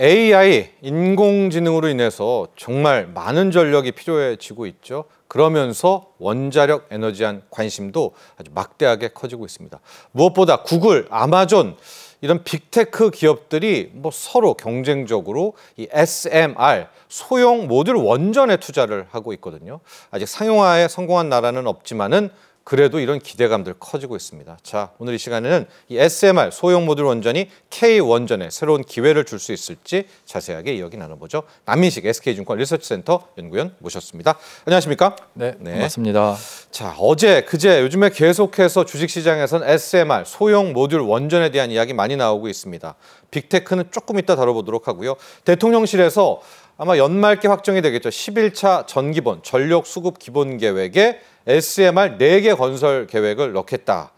AI, 인공지능으로 인해서 정말 많은 전력이 필요해지고 있죠. 그러면서 원자력 에너지한 관심도 아주 막대하게 커지고 있습니다. 무엇보다 구글, 아마존 이런 빅테크 기업들이 뭐 서로 경쟁적으로 이 SMR 소형 모듈 원전에 투자를 하고 있거든요. 아직 상용화에 성공한 나라는 없지만은 그래도 이런 기대감들 커지고 있습니다. 자, 오늘 이 시간에는 이 SMR 소형 모듈 원전이 K 원전에 새로운 기회를 줄 수 있을지 자세하게 이야기 나눠보죠. 남민식 SK증권 리서치센터 연구원 모셨습니다. 안녕하십니까? 네, 네, 반갑습니다. 자, 어제 그제 요즘에 계속해서 주식시장에선 SMR 소형 모듈 원전에 대한 이야기 많이 나오고 있습니다. 빅테크는 조금 이따 다뤄보도록 하고요. 대통령실에서 아마 연말께 확정이 되겠죠. 11차 전기본 전력 수급 기본 계획에 SMR 4개 건설 계획을 넣겠다.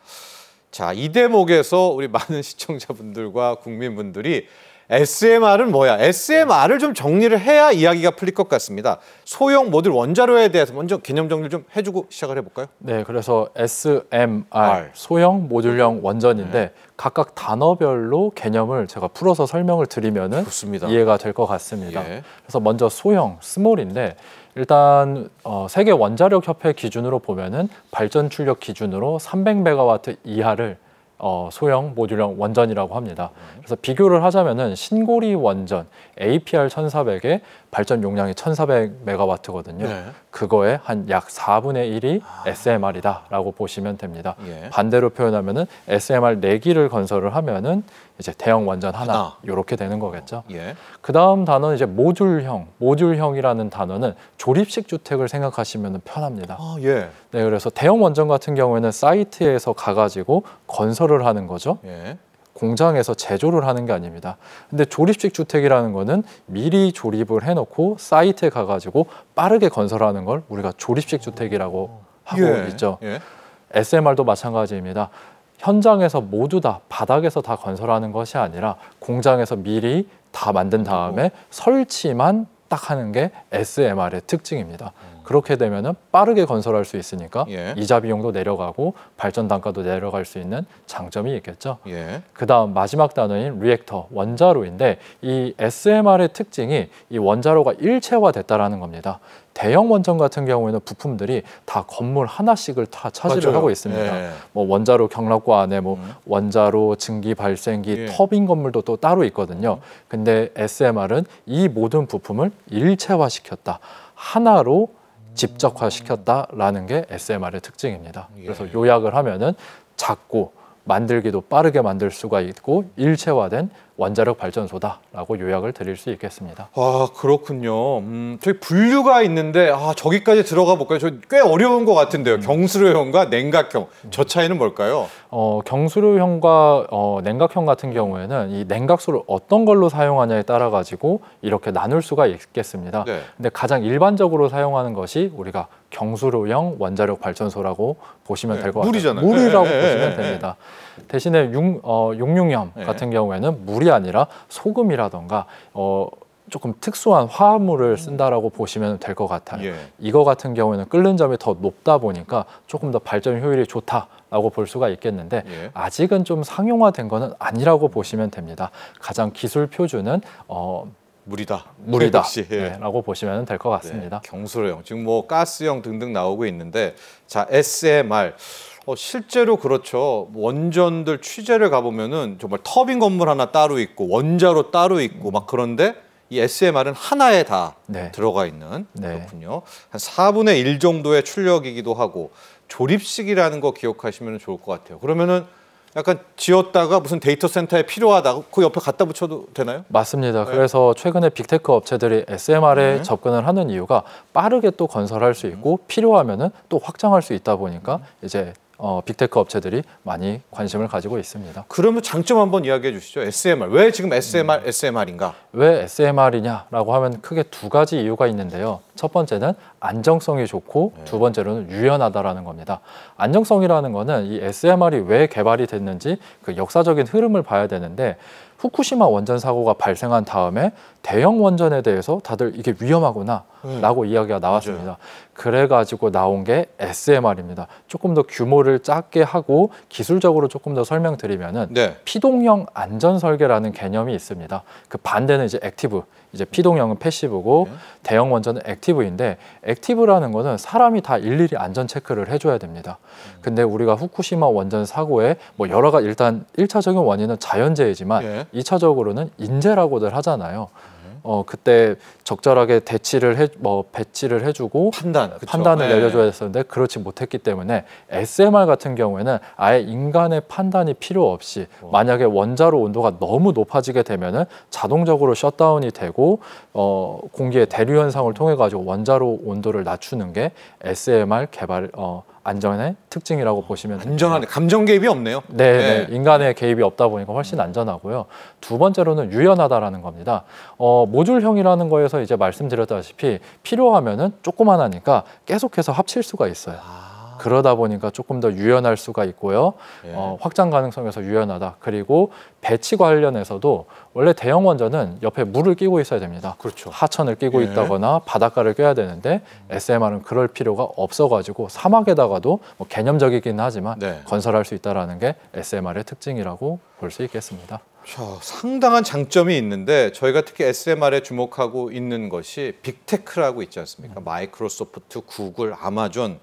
자, 이 대목에서 우리 많은 시청자분들과 국민분들이 SMR은 뭐야? SMR을 좀 정리를 해야 이야기가 풀릴 것 같습니다. 소형 모듈 원자로에 대해서 먼저 개념 정리를 좀 해주고 시작을 해볼까요? 네, 그래서 SMR, R. 소형 모듈형 원전인데 네. 각각 단어별로 개념을 제가 풀어서 설명을 드리면 은 이해가 될 것 같습니다. 예. 그래서 먼저 소형, 스몰인데 일단 어, 세계 원자력 협회 기준으로 보면은 발전 출력 기준으로 300메가와트 이하를 어, 소형 모듈형 원전이라고 합니다. 그래서 비교를 하자면은 신고리 원전 APR 1400에 발전 용량이 1,400메가와트거든요. 네. 그거에 한약 4분의 1이 아. SMR이다라고 보시면 됩니다. 예. 반대로 표현하면은 SMR 4기를 건설을 하면은 이제 대형 원전 하나, 하나. 이렇게 되는 거겠죠. 예. 그다음 단어는 이제 모듈형, 모듈형이라는 단어는 조립식 주택을 생각하시면 편합니다. 아, 예. 네, 그래서 대형 원전 같은 경우에는 사이트에서 가가지고 건설을 하는 거죠. 예. 공장에서 제조를 하는 게 아닙니다. 근데 조립식 주택이라는 거는 미리 조립을 해놓고 사이트에 가가지고 빠르게 건설하는 걸 우리가 조립식 주택이라고 하고 예. 있죠. 예. SMR도 마찬가지입니다. 현장에서 모두 다 바닥에서 다 건설하는 것이 아니라 공장에서 미리 다 만든 다음에 설치만 딱 하는 게 SMR의 특징입니다. 그렇게 되면 빠르게 건설할 수 있으니까 예. 이자 비용도 내려가고 발전 단가도 내려갈 수 있는 장점이 있겠죠. 예. 그다음 마지막 단어인 리액터 원자로인데 이 SMR의 특징이 이 원자로가 일체화됐다라는 겁니다. 대형 원전 같은 경우에는 부품들이 다 건물 하나씩을 다차지 하고 있습니다. 예. 뭐 원자로 경락고 안에 뭐 음. 원자로 증기 발생기 예. 터빈 건물도 또 따로 있거든요. 음. 근데 SMR은 이 모든 부품을 일체화시켰다. 하나로 집적화시켰다라는 게 SMR의 특징입니다. 예. 그래서 요약을 하면은 작고 만들기도 빠르게 만들 수가 있고 일체화된 원자력 발전소다라고 요약을 드릴 수 있겠습니다. 아 그렇군요. 음, 저기 분류가 있는데 아 저기까지 들어가 볼까요? 저 꽤 어려운 것 같은데요. 음. 경수로형과 냉각형 음. 저 차이는 뭘까요? 어, 경수로형과 어, 냉각형 같은 경우에는 이 냉각수를 어떤 걸로 사용하냐에 따라 가지고 이렇게 나눌 수가 있겠습니다. 네. 근데 가장 일반적으로 사용하는 것이 우리가 경수로형 원자력 발전소라고 보시면 네, 될것 같아요. 물이잖아요. 물이라고 네, 네, 네 보시면 네, 됩니다. 대신에 육, 어, 육육염 네. 예. 같은 경우에는 물이 아니라 소금이라던가 어, 조금 특수한 화합물을 쓴다라고 보시면 될 것 같아요. 예. 이거 같은 경우에는 끓는 점이 더 높다 보니까 조금 더 발전 효율이 좋다라고 볼 수가 있겠는데 예. 아직은 좀 상용화된 거는 아니라고 보시면 됩니다. 가장 기술 표준은 어, 물이다. 물이다. 예. 네, 라고 보시면 될것 네, 같습니다. 경솔형, 지금 뭐 가스형 등등 나오고 있는데 자 SMR 어, 실제로 그렇죠. 원전들 취재를 가보면은 정말 터빈 건물 하나 따로 있고 원자로 따로 있고 막 그런데 이 SMR은 하나에 다 네. 들어가 있는 네. 그렇군요. 한 4분의 1 정도의 출력이기도 하고 조립식이라는 거 기억하시면 좋을 것 같아요. 그러면은 약간 지었다가 무슨 데이터 센터에 필요하다고 그 옆에 갖다 붙여도 되나요? 맞습니다. 네. 그래서 최근에 빅테크 업체들이 SMR에 네. 접근을 하는 이유가 빠르게 또 건설할 수 있고 음. 필요하면은 또 확장할 수 있다 보니까 음. 이제 어, 빅테크 업체들이 많이 관심을 가지고 있습니다. 그러면 장점 한번 이야기해 주시죠. SMR. 왜 지금 SMR, 음. SMR인가? 왜 SMR이냐라고 하면 크게 두 가지 이유가 있는데요. 첫 번째는 안정성이 좋고 네. 두 번째로는 유연하다라는 겁니다. 안정성이라는 거는 이 SMR이 왜 개발이 됐는지 그 역사적인 흐름을 봐야 되는데 후쿠시마 원전 사고가 발생한 다음에 대형 원전에 대해서 다들 이게 위험하구나 라고 이야기가 나왔습니다. 맞아요. 그래가지고 나온 게 SMR입니다. 조금 더 규모를 작게 하고 기술적으로 조금 더 설명드리면은 네. 피동형 안전 설계라는 개념이 있습니다. 그 반대는 이제 액티브, 이제 피동형은 패시브고 네. 대형 원전은 액티브인데 액티브라는 거는 사람이 다 일일이 안전 체크를 해줘야 됩니다. 음. 근데 우리가 후쿠시마 원전 사고에뭐 여러가 일단 일차적인 원인은 자연재해지만 네. 이차적으로는 인재라고들 하잖아요. 어 그때 적절하게 대치를 해, 뭐 배치를 해주고 판단 그쵸. 판단을 네. 내려줘야 했었는데 그렇지 못했기 때문에 SMR 같은 경우에는 아예 인간의 판단이 필요 없이 오. 만약에 원자로 온도가 너무 높아지게 되면은 자동적으로 셧다운이 되고 어 공기의 대류 현상을 통해 가지고 원자로 온도를 낮추는 게 SMR 개발 어 안전의 특징이라고 보시면 안전하 감정 개입이 없네요. 네, 네. 네, 인간의 개입이 없다 보니까 훨씬 음. 안전하고요. 두 번째로는 유연하다라는 겁니다. 어, 모듈형이라는 거에서 이제 말씀드렸다시피 필요하면은 조그만하니까 계속해서 합칠 수가 있어요. 아. 그러다 보니까 조금 더 유연할 수가 있고요. 예. 어, 확장 가능성에서 유연하다. 그리고 배치 관련해서도 원래 대형 원자는 옆에 물을 끼고 있어야 됩니다. 그렇죠. 하천을 끼고 예. 있다거나 바닷가를 껴야 되는데 SMR은 그럴 필요가 없어가지고 사막에다가도 뭐 개념적이긴 하지만 네. 건설할 수 있다라는 게 SMR의 특징이라고 볼 수 있겠습니다. 자, 상당한 장점이 있는데 저희가 특히 SMR에 주목하고 있는 것이 빅테크라고 있지 않습니까? 음. 마이크로소프트, 구글, 아마존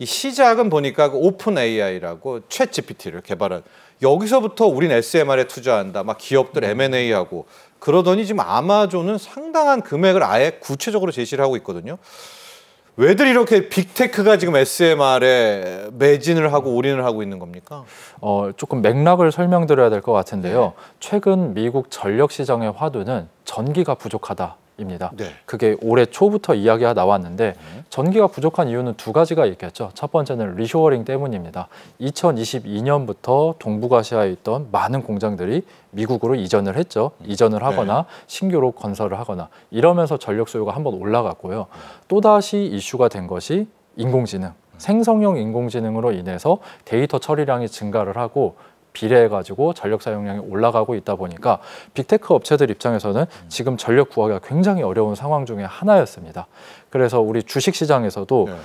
이 시작은 보니까 그 오픈 AI라고 최 GPT를 개발한 여기서부터 우린 SMR에 투자한다. 막 기업들 음. M&A 하고 그러더니 지금 아마존은 상당한 금액을 아예 구체적으로 제시를 하고 있거든요. 왜들 이렇게 빅테크가 지금 SMR에 매진을 하고 음. 올인을 하고 있는 겁니까? 어, 조금 맥락을 설명드려야 될 것 같은데요. 네. 최근 미국 전력 시장의 화두는 전기가 부족하다. 입니다. 네. 그게 올해 초부터 이야기가 나왔는데 네. 전기가 부족한 이유는 두 가지가 있겠죠. 첫 번째는 리쇼어링 때문입니다. 2022년부터 동북아시아에 있던 많은 공장들이 미국으로 이전을 했죠. 이전을 하거나 네. 신규로 건설을 하거나 이러면서 전력 수요가 한 번 올라갔고요. 또다시 이슈가 된 것이 인공지능. 생성형 인공지능으로 인해서 데이터 처리량이 증가를 하고 비례해가지고 전력 사용량이 올라가고 있다 보니까 빅테크 업체들 입장에서는 지금 전력 구하기가 굉장히 어려운 상황 중에 하나였습니다. 그래서 우리 주식 시장에서도 네.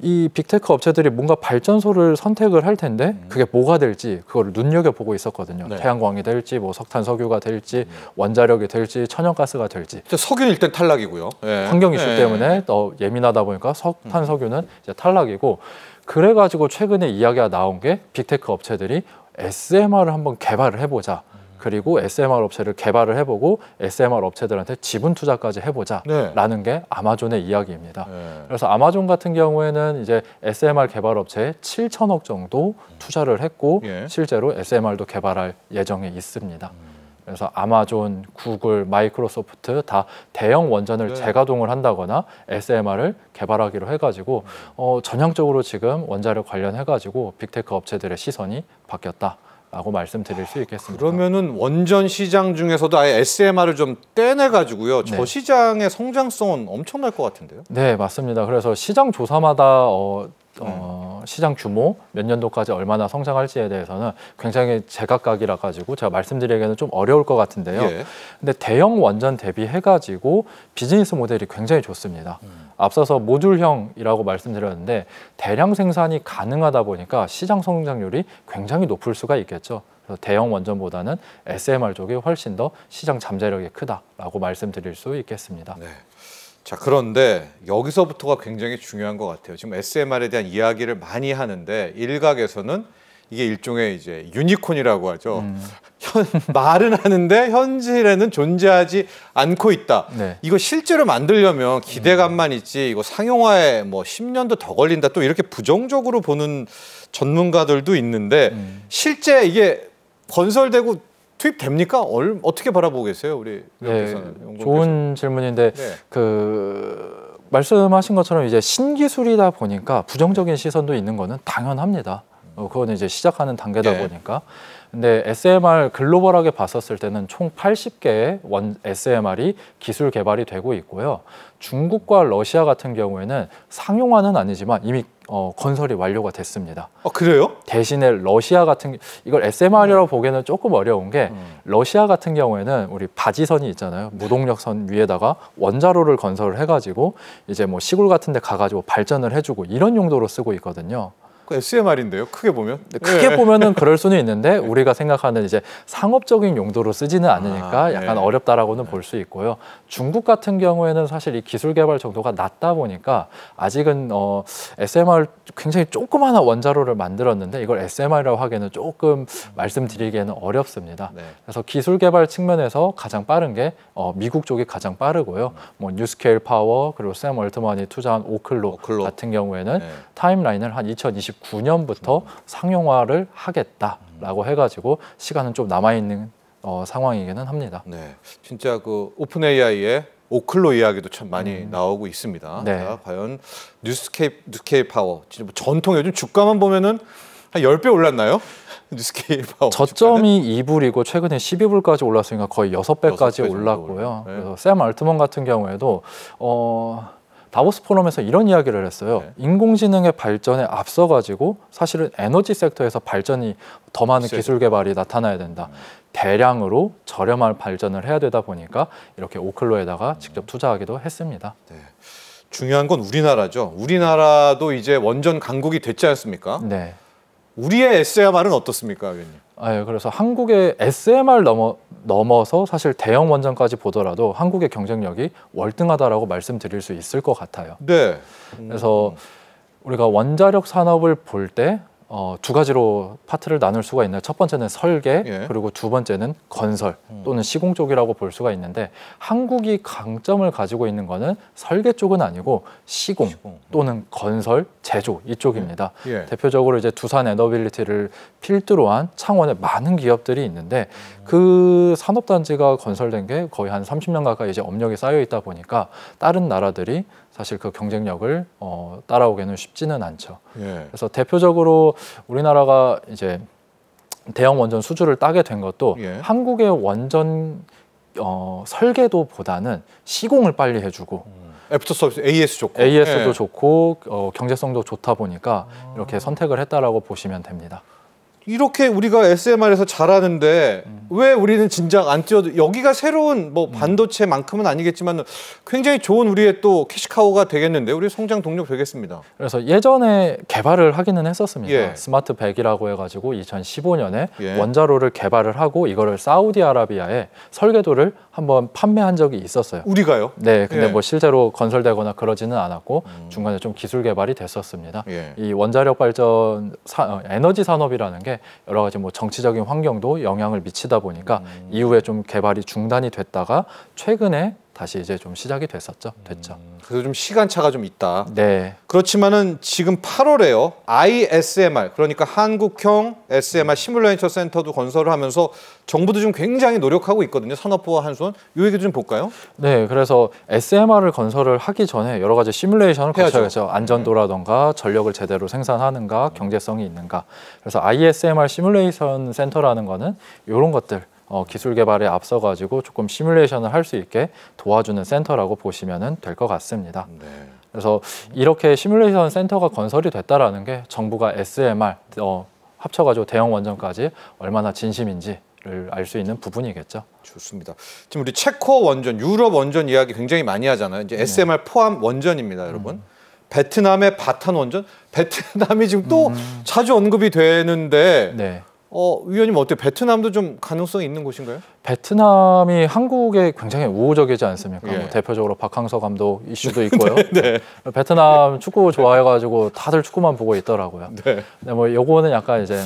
이 빅테크 업체들이 뭔가 발전소를 선택을 할 텐데 음. 그게 뭐가 될지 그걸 눈여겨 보고 있었거든요. 네. 태양광이 될지 뭐 석탄 석유가 될지 음. 원자력이 될지 천연가스가 될지. 석유 는 일단 탈락이고요. 네. 환경 이슈 네. 때문에 더 예민하다 보니까 석탄 석유는 음. 이제 탈락이고 그래가지고 최근에 이야기가 나온 게 빅테크 업체들이 SMR을 한번 개발을 해보자. 그리고 SMR 업체를 개발을 해보고 SMR 업체들한테 지분 투자까지 해보자라는 네. 게 아마존의 이야기입니다. 네. 그래서 아마존 같은 경우에는 이제 SMR 개발 업체에 7천억 정도 음. 투자를 했고 예. 실제로 SMR도 개발할 예정에 있습니다. 음. 그래서 아마존, 구글, 마이크로소프트 다 대형 원전을 네. 재가동을 한다거나 SMR을 개발하기로 해가지고 어, 전향적으로 지금 원자력 관련해가지고 빅테크 업체들의 시선이 바뀌었다. 라고 말씀드릴 수 있겠습니다. 그러면은 원전 시장 중에서도 아예 SMR을 좀 떼내 가지고요. 저 네. 시장의 성장성은 엄청날 것 같은데요. 네, 맞습니다. 그래서 시장 조사마다 어, 어, 음. 시장 규모, 몇 년도까지 얼마나 성장할지에 대해서는 굉장히 제각각이라 가지고 제가 말씀드리기에는 좀 어려울 것 같은데요. 예. 근데 대형 원전 대비해 가지고 비즈니스 모델이 굉장히 좋습니다. 음. 앞서서 모듈형이라고 말씀드렸는데 대량 생산이 가능하다 보니까 시장 성장률이 굉장히 높을 수가 있겠죠. 그래서 대형 원전보다는 SMR 쪽이 훨씬 더 시장 잠재력이 크다라고 말씀드릴 수 있겠습니다. 네. 자, 그런데 여기서부터가 굉장히 중요한 것 같아요. 지금 SMR에 대한 이야기를 많이 하는데 일각에서는 이게 일종의 이제 유니콘이라고 하죠. 음. 현, 말은 하는데 현실에는 존재하지 않고 있다. 네. 이거 실제로 만들려면 기대감만 있지 이거 상용화에 뭐 10년도 더 걸린다. 또 이렇게 부정적으로 보는 전문가들도 있는데 음. 실제 이게 건설되고 투입됩니까? 얼, 어떻게 바라보고 계세요, 우리 네, 좋은 질문인데 네. 그 말씀하신 것처럼 이제 신기술이다 보니까 부정적인 시선도 있는 거는 당연합니다. 어, 그거 이제 시작하는 단계다 네. 보니까. 근데 SMR 글로벌하게 봤었을 때는 총 80개의 원 SMR이 기술 개발이 되고 있고요. 중국과 러시아 같은 경우에는 상용화는 아니지만 이미 어, 건설이 완료가 됐습니다. 아, 그래요? 대신에 러시아 같은 이걸 SMR이라고 음. 보기에는 조금 어려운 게 음. 러시아 같은 경우에는 우리 바지선이 있잖아요. 무동력선 위에다가 원자로를 건설을 해가지고 이제 뭐 시골 같은 데 가가지고 발전을 해주고 이런 용도로 쓰고 있거든요. 그 SMR인데요. 크게 보면. 크게 예. 보면은 그럴 수는 있는데 우리가 생각하는 이제 상업적인 용도로 쓰지는 않으니까 아, 약간 예. 어렵다라고는 네. 볼수 있고요. 중국 같은 경우에는 사실 이 기술 개발 정도가 낮다 보니까 아직은 어, SMR 굉장히 조그마한 원자로를 만들었는데 이걸 SMR이라고 하기에는 조금 말씀드리기에는 어렵습니다. 네. 그래서 기술 개발 측면에서 가장 빠른 게 어, 미국 쪽이 가장 빠르고요. 음. 뭐 뉴스케일 파워 그리고 샘월트먼이 투자한 오클로, 오클로. 같은 경우에는 타임라인을 한2020 2029년부터 상용화를 하겠다라고 음. 해가지고 시간은 좀 남아있는 어, 상황이기는 합니다. 네, 진짜 그 오픈 AI의 오클로 이야기도 참 많이 음. 나오고 있습니다. 네. 과연 뉴스케이 뉴스케이 파워 진짜 뭐 전통 요즘 주가만 보면은 한 10배 올랐나요? 뉴스케이 파워 저점이 주가는? 2불이고 최근에 12불까지 올랐으니까 거의 6배까지 6배 올랐고요. 네. 그래서 샘 알트먼 같은 경우에도 어 다보스 포럼에서 이런 이야기를 했어요. 네. 인공지능의 발전에 앞서 가지고 사실은 에너지 섹터에서 발전이 더 많은 세. 기술 개발이 나타나야 된다. 음. 대량으로 저렴한 발전을 해야 되다 보니까 이렇게 오클로에다가 음. 직접 투자하기도 했습니다. 네. 중요한 건 우리나라죠. 우리나라도 이제 원전 강국이 됐지 않습니까? 네. 우리의 에스야말은 어떻습니까, 위원님? 네, 그래서 한국의 SMR 넘어, 넘어서 사실 대형 원전까지 보더라도 한국의 경쟁력이 월등하다라고 말씀드릴 수 있을 것 같아요. 네. 음. 그래서 우리가 원자력 산업을 볼때 어, 두 가지로 파트를 나눌 수가 있는요첫 번째는 설계 예. 그리고 두 번째는 건설 음. 또는 시공 쪽이라고 볼 수가 있는데 한국이 강점을 가지고 있는 거는 설계 쪽은 아니고 시공, 시공. 음. 또는 건설 제조 이쪽입니다. 음. 예. 대표적으로 이제 두산 에너빌리티를 필두로 한창원에 많은 기업들이 있는데 그 산업단지가 건설된 게 거의 한 30년 가까이 이제 업력이 쌓여 있다 보니까 다른 나라들이 사실 그 경쟁력을 어, 따라오기는 쉽지는 않죠. 예. 그래서 대표적으로 우리나라가 이제 대형 원전 수주를 따게 된 것도 예. 한국의 원전 어, 설계도보다는 시공을 빨리 해주고 음. 애프터 서비스 AS 좋고 AS도 예. 좋고 어, 경제성도 좋다 보니까 아. 이렇게 음. 선택을 했다라고 보시면 됩니다. 이렇게 우리가 SMR에서 잘하는데 음. 왜 우리는 진작 안 뛰어도 여기가 새로운 뭐 음. 반도체만큼은 아니겠지만 굉장히 좋은 우리의 또 캐시카우가 되겠는데 우리 성장 동력 되겠습니다. 그래서 예전에 개발을 하기는 했었습니다. 예. 스마트 백이라고 해가지고 2015년에 예. 원자로를 개발을 하고 이거를 사우디아라비아에 설계도를 한번 판매한 적이 있었어요. 우리가요? 네, 근데 예. 뭐 실제로 건설되거나 그러지는 않았고 음. 중간에 좀 기술 개발이 됐었습니다. 예. 이 원자력 발전 사, 어, 에너지 산업이라는 게 여러 가지 뭐 정치적인 환경도 영향을 미치다 보니까 음. 이후에 좀 개발이 중단이 됐다가 최근에 다시 이제 좀 시작이 됐었죠. 음, 됐죠. 음, 그래서 좀 시간차가 좀 있다. 네. 그렇지만은 지금 8월에요. ISMR 그러니까 한국형 SMR 시뮬레이션 센터도 건설을 하면서 정부도 지금 굉장히 노력하고 있거든요. 산업부와 한손. 요 얘기 좀 볼까요? 네. 그래서 SMR을 건설을 하기 전에 여러 가지 시뮬레이션을 거쳐야죠. 네. 안전도라던가 전력을 제대로 생산하는가, 경제성이 있는가. 그래서 ISMR 시뮬레이션 센터라는 거는 요런 것들 어, 기술 개발에 앞서가지고 조금 시뮬레이션을 할 수 있게 도와주는 센터라고 보시면 될 것 같습니다. 네. 그래서 이렇게 시뮬레이션 센터가 건설이 됐다라는 게 정부가 SMR 어, 합쳐가지고 대형 원전까지 얼마나 진심인지 를알 수 있는 부분이겠죠. 좋습니다. 지금 우리 체코 원전, 유럽 원전 이야기 굉장히 많이 하잖아요. 이제 SMR 네. 포함 원전입니다, 여러분. 음. 베트남의 바탄 원전, 베트남이 지금 또 음. 자주 언급이 되는데 네. 어, 위원님 어때요? 베트남도 좀 가능성이 있는 곳인가요? 베트남이 한국에 굉장히 우호적이지 않습니까? 예. 뭐 대표적으로 박항서 감독 이슈도 네, 있고요. 네. 베트남 축구 좋아해가지고 다들 축구만 보고 있더라고요. 네. 근데 뭐 요거는 약간 이제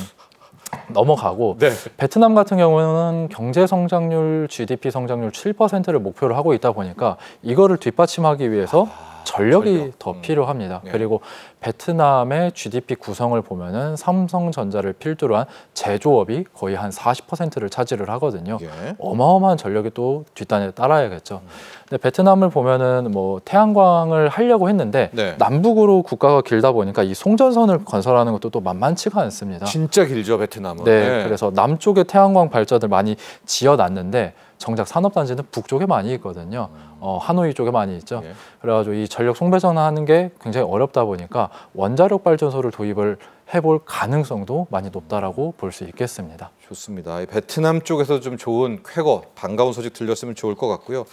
넘어가고 네. 베트남 같은 경우는 경제 성장률, GDP 성장률 7%를 목표로 하고 있다 보니까 이거를 뒷받침하기 위해서 아... 전력이 전력. 더 음. 필요합니다. 네. 그리고 베트남의 GDP 구성을 보면은 삼성전자를 필두로 한 제조업이 거의 한 40%를 차지를 하거든요. 예. 어마어마한 전력이 또 뒷단에 따라야겠죠. 음. 근데 베트남을 보면은 뭐 태양광을 하려고 했는데 네. 남북으로 국가가 길다 보니까 이 송전선을 건설하는 것도 또 만만치가 않습니다. 진짜 길죠 베트남은. 네, 네. 그래서 남쪽에 태양광 발전을 많이 지어놨는데 정작 산업단지는 북쪽에 많이 있거든요. 음. 어, 하노이 쪽에 많이 있죠. 예. 그래가지고 이 전력 송배전하는 게 굉장히 어렵다 보니까 원자력 발전소를 도입을 해볼 가능성도 많이 높다라고 볼 수 있겠습니다. 좋습니다. 베트남 쪽에서 좀 좋은 쾌거, 반가운 소식 들렸으면 좋을 것 같고요.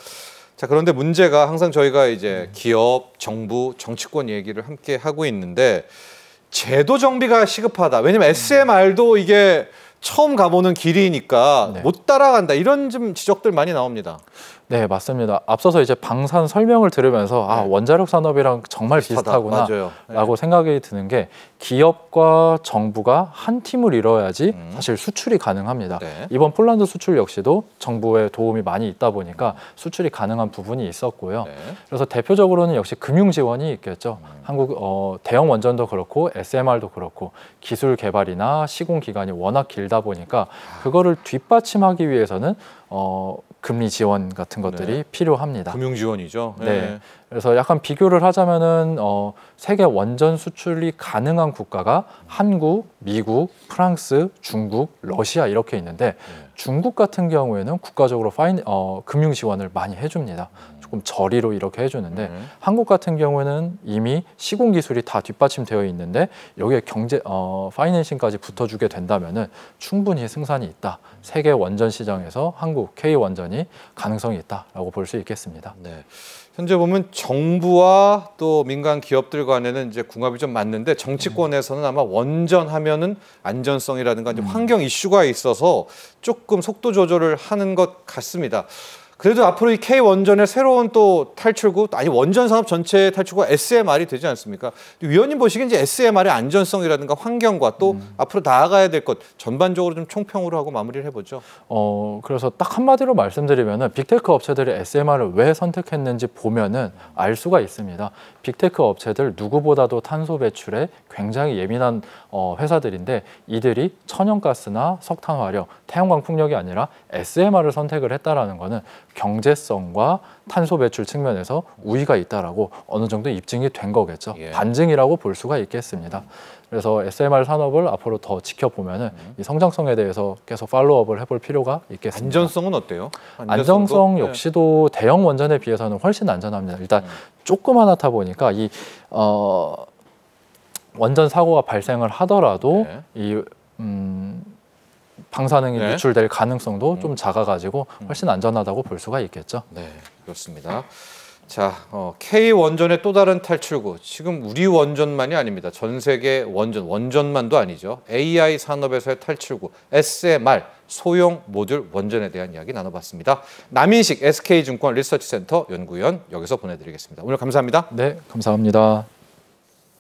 자 그런데 문제가 항상 저희가 이제 음. 기업, 정부, 정치권 얘기를 함께 하고 있는데 제도 정비가 시급하다. 왜냐면 음. SMR도 이게 처음 가보는 길이니까 네. 못 따라간다 이런 좀 지적들 많이 나옵니다. 네, 맞습니다. 앞서서 이제 방산 설명을 들으면서 아, 네. 원자력 산업이랑 정말 비슷하구나라고 네. 생각이 드는 게 기업과 정부가 한 팀을 이뤄야지 음. 사실 수출이 가능합니다. 네. 이번 폴란드 수출 역시도 정부의 도움이 많이 있다 보니까 수출이 가능한 부분이 있었고요. 그래서 대표적으로는 역시 금융 지원이 있겠죠. 음. 한국 어, 대형 원전도 그렇고 SMR도 그렇고 기술 개발이나 시공 기간이 워낙 길다 보니까 아. 그거를 뒷받침하기 위해서는 어, 금리 지원 같은 같은 것들이 네. 필요합니다. 금융 지원이죠. 네. 네. 그래서 약간 비교를 하자면은 어, 세계 원전 수출이 가능한 국가가 한국, 미국, 프랑스, 중국, 러시아 이렇게 있는데 네. 중국 같은 경우에는 국가적으로 파인 어, 금융 지원을 많이 해줍니다. 조금 저리로 이렇게 해주는데 음. 한국 같은 경우에는 이미 시공 기술이 다 뒷받침되어 있는데 여기에 경제 어, 파이낸싱까지 붙어주게 된다면은 충분히 승산이 있다. 세계 원전 시장에서 한국 K 원전이 가능성이 있다라고 볼 수 있겠습니다. 네. 현재 보면 정부와 또 민간 기업들 간에는 이제 궁합이 좀 맞는데 정치권에서는 아마 원전하면은 안전성이라든가 이제 음. 환경 이슈가 있어서 조금 속도 조절을 하는 것 같습니다. 그래도 앞으로 이 K 원전의 새로운 또 탈출구 아니 원전 산업 전체의 탈출구가 SMR이 되지 않습니까? 위원님 보시기엔 이제 SMR의 안전성이라든가 환경과 또 음. 앞으로 나아가야 될 것 전반적으로 좀 총평으로 하고 마무리를 해보죠. 어 그래서 딱 한마디로 말씀드리면 빅테크 업체들이 SMR을 왜 선택했는지 보면은 알 수가 있습니다. 빅테크 업체들 누구보다도 탄소 배출에 굉장히 예민한 어, 회사들인데 이들이 천연가스나 석탄화력, 태양광 풍력이 아니라 SMR을 선택을 했다라는 것은 경제성과 탄소 배출 측면에서 우위가 있다라고 어느 정도 입증이 된 거겠죠. 예. 반증이라고 볼 수가 있겠습니다. 그래서 SMR 산업을 앞으로 더 지켜보면은 음. 이 성장성에 대해서 계속 팔로우업을 해볼 필요가 있겠습니다. 안전성은 어때요? 안전성 예. 역시도 네. 대형 원전에 비해서는 훨씬 안전합니다. 일단 음. 조그만 하다 보니까 이 어. 원전 사고가 발생을 하더라도 네. 이 음, 방사능이 네. 유출될 가능성도 음. 좀 작아가지고 음. 훨씬 안전하다고 볼 수가 있겠죠. 네, 그렇습니다. 자, 어, K 원전의 또 다른 탈출구. 지금 우리 원전만이 아닙니다. 전 세계 원전, 원전만도 아니죠. AI 산업에서의 탈출구, SMR, 소형 모듈 원전에 대한 이야기 나눠봤습니다. 남인식 SK증권 리서치센터 연구위원 여기서 보내드리겠습니다. 오늘 감사합니다. 네, 감사합니다.